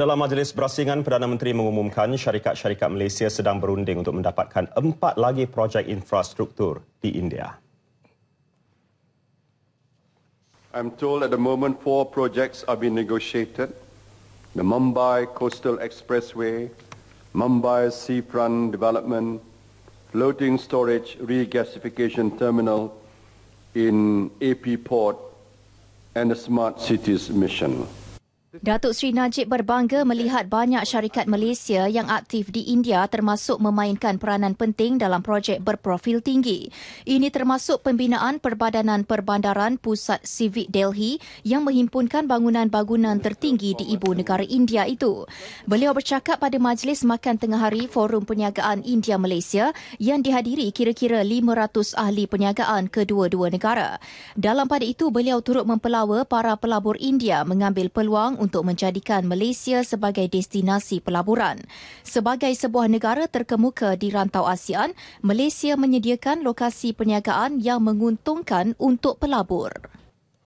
Dalam majlis berasingan, Perdana Menteri mengumumkan syarikat-syarikat Malaysia sedang berunding untuk mendapatkan empat lagi projek infrastruktur di India. I'm told at the moment four projects are being negotiated. The Mumbai Coastal Expressway, Mumbai Seafront Development, Floating Storage Regasification Terminal in AP Port and the Smart Cities Mission. Datuk Sri Najib berbangga melihat banyak syarikat Malaysia yang aktif di India termasuk memainkan peranan penting dalam projek berprofil tinggi. Ini termasuk pembinaan perbadanan perbandaran pusat Civic Delhi yang menghimpunkan bangunan-bangunan tertinggi di ibu negara India itu. Beliau bercakap pada majlis makan tengah hari Forum Perniagaan India Malaysia yang dihadiri kira-kira 500 ahli perniagaan kedua-dua negara. Dalam pada itu, beliau turut mempelawa para pelabur India mengambil peluang untuk menjadikan Malaysia sebagai destinasi pelaburan. Sebagai sebuah negara terkemuka di rantau ASEAN, Malaysia menyediakan lokasi perniagaan yang menguntungkan untuk pelabur.